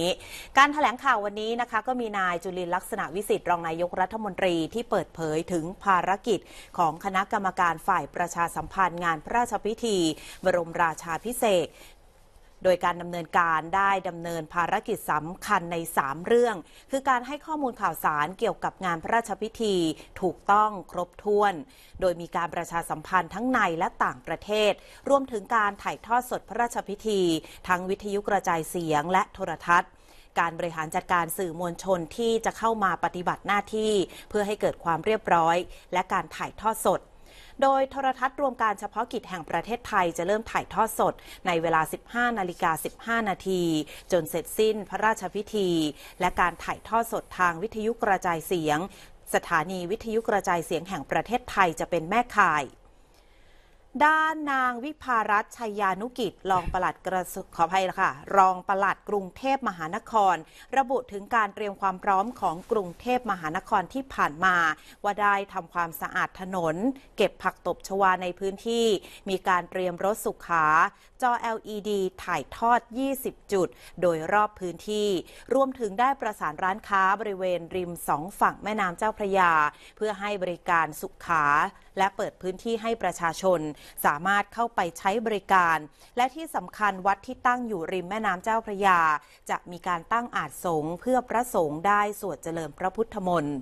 ี้การถแถลงข่าววันนี้นะคะก็มีนายจุลินลักษณะวิสิทธิ์รองนายกรัฐมนตรีที่เปิดเผยถึงภารกิจของคณะกรรมการฝ่ายประชาสัมพันธ์งานพระราชพิธี บรมราชาพิเศษโดยการดำเนินการได้ดำเนินภารกิจสำคัญใน3เรื่อง คือการให้ข้อมูลข่าวสารเกี่ยวกับงานพระราชพิธีถูกต้องครบถ้วน โดยมีการประชาสัมพันธ์ทั้งในและต่างประเทศ รวมถึงการถ่ายทอดสดพระราชพิธี ทั้งวิทยุกระจายเสียงและโทรทัศน์ การบริหารจัดการสื่อมวลชนที่จะเข้ามาปฏิบัติหน้าที่ เพื่อให้เกิดความเรียบร้อยและการถ่ายทอดสดโดยโทรทัศน์รวมการเฉพาะกิจแห่งประเทศไทยจะเริ่มถ่ายทอดสดในเวลา 15 นาฬิกา 15 นาที จนเสร็จสิ้น พระราชพิธี และการถ่ายทอดสดทางวิทยุกระจายเสียง สถานีวิทยุกระจายเสียงแห่งประเทศไทยจะเป็นแม่ข่ายด้านนางวิภารัตชัยยานุกิจรองปลัดกระทรวงขออภัยค่ะรองปลัดกรุงเทพมหานคร ระบุถึงการเตรียมความพร้อมของกรุงเทพมหานครที่ผ่านมา ว่าได้ทำความสะอาดถนน เก็บผักตบชวาในพื้นที่ มีการเตรียมรถสุขาจอ LED ถ่ายทอด 20 จุดโดยรอบพื้นที่ รวมถึงได้ประสานร้านค้าบริเวณริมสองฝั่งแม่น้ำเจ้าพระยา เพื่อให้บริการสุขา และเปิดพื้นที่ให้ประชาชนสามารถเข้าไปใช้บริการ และที่สำคัญวัดที่ตั้งอยู่ริมแม่น้ำเจ้าพระยา จะมีการตั้งอาจสงเพื่อพระสงฆ์ได้สวดเจริญพระพุทธมนต์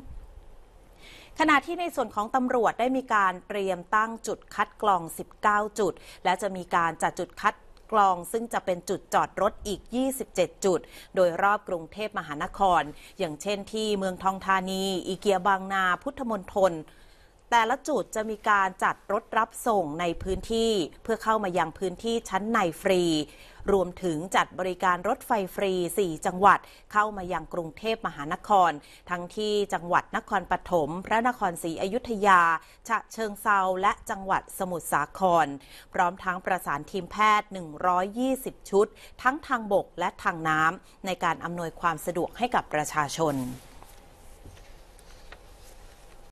ขณะที่ในส่วนของตำรวจได้มีการเตรียมตั้งจุดคัดกรอง 19 จุด และจะมีการจัดจุดคัดกรอง ซึ่งจะเป็นจุดจอดรถอีก 27 จุด โดยรอบกรุงเทพมหานคร อย่างเช่นที่เมืองทองธานีอีเกียบางนาพุทธมณฑลแต่ละจุดจะมีการจัดรถรับส่งในพื้นที่ เพื่อเข้ามายังพื้นที่ชั้นในฟรี รวมถึงจัดบริการรถไฟฟรี4จังหวัดเข้ามายังกรุงเทพมหานคร ทั้งที่จังหวัดนครปฐมพระนครศรีอยุธยาฉะเชิงเซาและจังหวัดสมุทรสาคร พร้อมทั้งประสานทีมแพทย์ 120 ชุดทั้งทางบกและทางน้ำในการอำนวยความสะดวกให้กับประชาชน